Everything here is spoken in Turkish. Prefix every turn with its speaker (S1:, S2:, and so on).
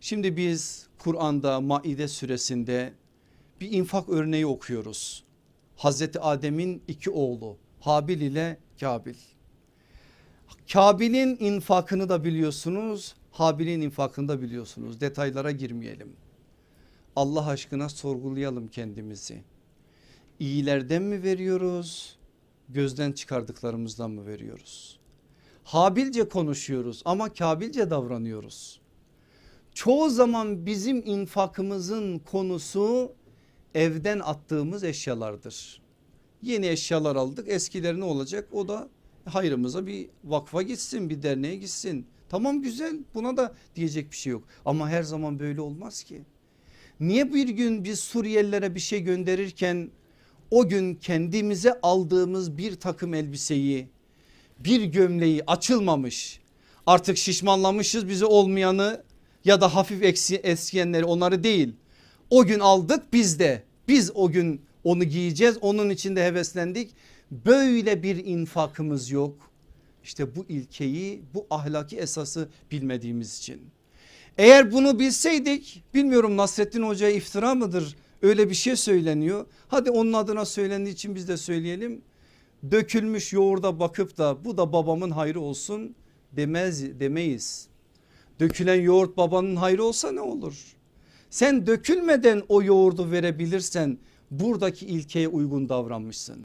S1: Şimdi biz Kur'an'da Maide suresinde bir infak örneği okuyoruz. Hazreti Adem'in iki oğlu Habil ile Kabil. Kabil'in infakını da biliyorsunuz Habil'in infakını da biliyorsunuz detaylara girmeyelim. Allah aşkına sorgulayalım kendimizi. İyilerden mi veriyoruz gözden çıkardıklarımızdan mı veriyoruz? Habilce konuşuyoruz ama Kabilce davranıyoruz çoğu zaman bizim infakımızın konusu evden attığımız eşyalardır. Yeni eşyalar aldık eskileri ne olacak o da hayrımıza bir vakfa gitsin bir derneğe gitsin. Tamam güzel buna da diyecek bir şey yok ama her zaman böyle olmaz ki. Niye bir gün biz Suriyelilere bir şey gönderirken o gün kendimize aldığımız bir takım elbiseyi bir gömleği açılmamış artık şişmanlamışız bize olmayanı ya da hafif eksi, eskiyenleri onları değil. O gün aldık biz de biz o gün onu giyeceğiz onun için de heveslendik. Böyle bir infakımız yok. İşte bu ilkeyi bu ahlaki esası bilmediğimiz için. Eğer bunu bilseydik bilmiyorum Nasrettin Hoca'ya iftira mıdır öyle bir şey söyleniyor. Hadi onun adına söylendiği için biz de söyleyelim. Dökülmüş yoğurda bakıp da bu da babamın hayrı olsun demez demeyiz. Dökülen yoğurt babanın hayrı olsa ne olur? Sen dökülmeden o yoğurdu verebilirsen buradaki ilkeye uygun davranmışsın.